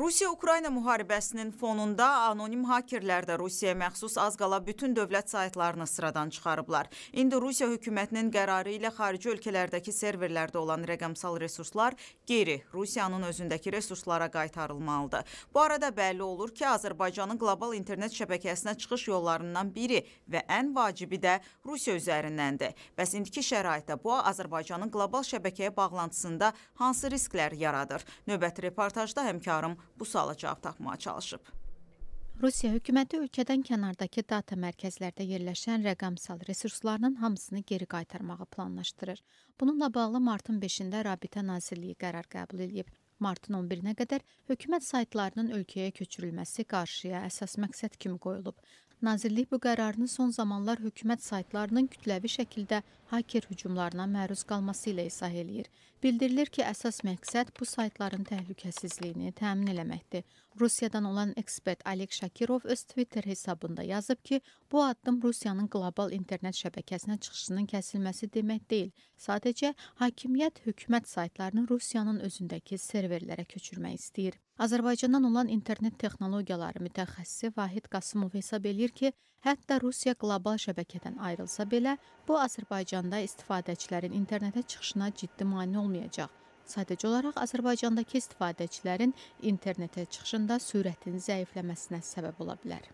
Rusiya-Ukrayna müharibəsinin fonunda anonim hakerlər də Rusiyaya məxsus az qala bütün dövlət saytlarını sıradan çıxarıblar. İndi Rusiya hökumətinin qərarı ilə xarici ölkələrdəki serverlərdə olan rəqəmsal resurslar geri Rusiyanın özündəki resurslara qaytarılmalıdır. Bu arada bəlli olur ki, Azərbaycanın qlobal internet şəbəkəsinə çıxış yollarından biri və ən vacibi də Rusiya üzərindəndir. Bəs indiki şəraitdə bu Azərbaycanın qlobal şəbəkəyə bağlantısında hansı risklər yaradır? Növbəti reportajda həmkarım bu suala cavab tapmağa çalışıb. Rusiya hökuməti ölkədən kənardakı data mərkəzlərdə yerləşən rəqəmsal resurslarının hamısını geri qaytarmağı planlaşdırır. Bununla bağlı martın 5-də Rabitə Nazirliyi qərar qəbul edib. Martın 11-nə qədər hökumət saytlarının ölkəyə köçürülməsi qarşıya əsas məqsəd kimi qoyulub. Nazirlik bu qərarını son zamanlar hökumət saytlarının kütləvi şəkildə haker hücumlarına məruz qalması ilə izah eləyir. Bildirilir ki, əsas məqsəd bu saytların təhlükəsizliyini təmin eləməkdir. Rusiyadan olan ekspert Alek Şakirov öz Twitter hesabında yazıb ki, bu addım Rusiyanın qlobal internet şəbəkəsinə çıxışının kəsilməsi demək deyil, sadəcə hakimiyyət hökumət saytlarını Rusiyanın özündəki serverlərə köçürmək istəyir. Azərbaycandan olan internet texnologiyaları mütəxəssisi Vahid Qasımov hesab eləyir ki, hətta Rusiya qlobal şəbəkədən ayrılsa belə, bu Azərbaycanda istifadəçilərin internetə çıxışına ciddi mane olmayacaq. Sadəcə olaraq Azərbaycandakı istifadəçilərin internetə çıxışında sürətin zəifləməsinə səbəb ola bilər.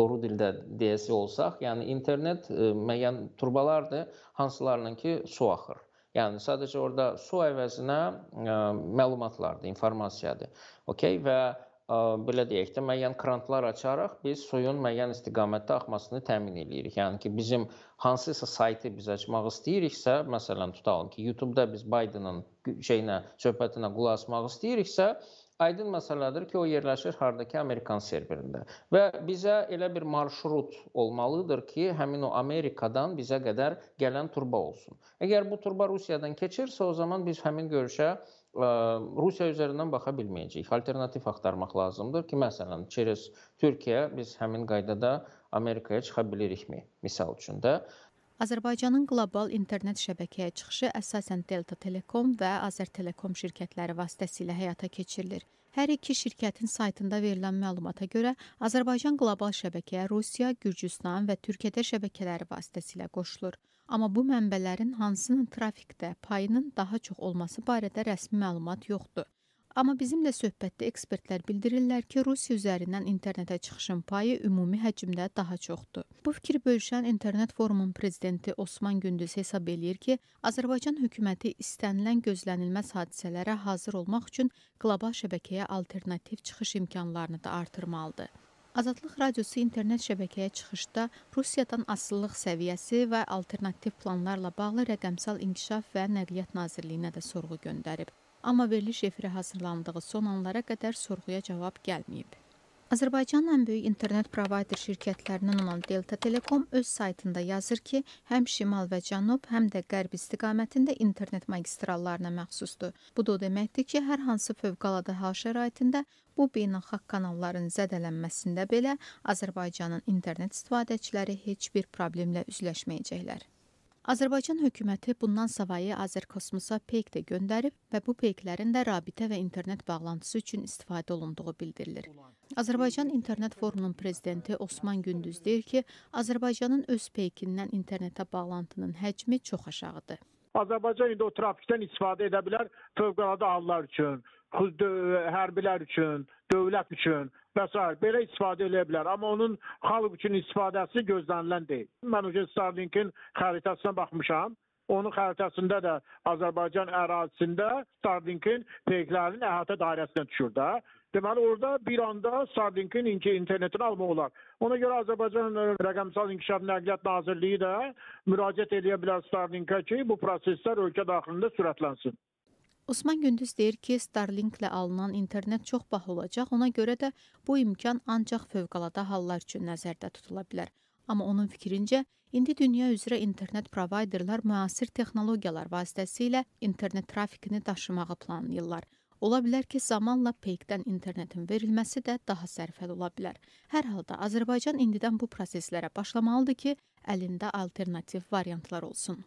Loru dildə deyəsi olsaq, yəni internet e, müəyyən turbalardır, hansılarının ki, su axır. Yəni sadəcə orada su əvəzinə ə, e, məlumatlardır, informasiyadır. Okay və ə, e, belə deyək də müəyyən krantlar açaraq biz suyun müəyyən istiqamətdə axmasını təmin eləyirik. Yəni ki, bizim hansısa saytı biz açmaq istəyiriksə, məsələn, tutalım ki, YouTube-da biz Biden'ın şeyinə, söhbətinə qulaq asmaq istəyiriksə, Aydın məsələdir ki, o yerləşir hardakı Amerikan serverində və bizə elə bir marşrut olmalıdır ki, həmin o Amerikadan bizə qədər gələn turba olsun. Əgər bu turba Rusiyadan keçirsə, o zaman biz həmin görüşə ə, Rusiya üzərindən baxa bilməyəcəyik. Alternativ axtarmaq lazımdır ki, məsələn, через Türkiyə biz həmin qaydada Amerikaya çıxa bilirikmi? Misal üçün də. Azərbaycanın qlobal internet şəbəkəyə çıxışı əsasən Delta Telekom və Azərtelekom şirkətləri vasitəsilə həyata keçirilir. Hər iki şirkətin saytında verilən məlumata görə, Azərbaycan qlobal şəbəkəyə Rusiya, Gürcüstan və Türkiyədə şəbəkələri vasitəsilə qoşulur. Amma bu mənbələrin hansının trafikdə payının daha çox olması barədə rəsmi məlumat yoxdur. Amma bizimlə söhbətdə ekspertlər bildirirlər ki, Rusiya üzərindən internetə çıxışın payı ümumi həcmdə daha çoxdur. Bu fikri bölüşən internet forumunun prezidenti Osman Gündüz hesab eləyir ki, Azərbaycan hökuməti istənilən gözlənilməz hadisələrə hazır olmaq üçün qlobal şəbəkəyə alternativ çıxış imkanlarını da artırmalıdır. Azadlıq radiosu internet şəbəkəyə çıxışda Rusiyadan asılılıq səviyyəsi və alternativ planlarla bağlı rəqəmsal inkişaf və nəqliyyat nazirliyinə də sorğu göndərib. Amma veriliş efiri hazırlandığı son anlara qədər sorğuya cavab gəlməyib. Azərbaycanın ən böyük internet provayder şirkətlərindən olan Delta Telekom öz saytında yazır ki, həm şimal və cənub, həm də qərb istiqamətində internet magistrallarına məxsusdur. Bu da o deməkdir ki, hər hansı fövqəladə hal şəraitində bu beynəlxalq kanalların zədələnməsində belə Azərbaycanın internet istifadəçiləri heç bir problemlə üzləşməyəcəklər. Azərbaycan hökuməti bundan savayı Azərkosmosa peyk də göndərib və bu peyklərin də rabitə və internet bağlantısı üçün istifadə olunduğu bildirilir. Azərbaycan İnternet Forumunun prezidenti Osman Gündüz deyir ki, Azərbaycanın öz peykindən internetə bağlantının həcmi çox aşağıdır. Azərbaycan indi o trafikdən istifadə edə bilər fövqəladə hallar üçün, hərbilər üçün, dövlət üçün və s. belə istifadə edə bilər. Amma onun xalq üçün istifadəsi gözlənilən deyil. Mən o Starlinkin xəritəsinə baxmışam. Onun xəritəsində də Azərbaycan ərazisində Starlinkin peyklərinin əhatə dairəsinə düşür də. Deməli orada bir anda Sardinkin internetini almaq olar. Ona görə Azərbaycan Rəqəmsal İnkişaf Nəqliyyat Nazirliyi də müraciət edə bilər Starlinka ki, bu proseslər ölkə daxilində sürətlənsin. Osman Gündüz deyir ki, Starlink-lə alınan internet çox baha olacaq. Ona görə də bu imkan ancaq fövqəladə hallar üçün nəzərdə tutula bilər. Amma onun fikrincə, indi dünya üzrə internet provayderlər müasir texnologiyalar vasitəsilə internet trafikini daşımağı planlayırlar. Ola bilər ki, zamanla peykdən internetin verilməsi də daha sərfəli ola bilər. Hər halda Azərbaycan indidən bu proseslərə başlamalıdır ki, əlində alternativ variantlar olsun.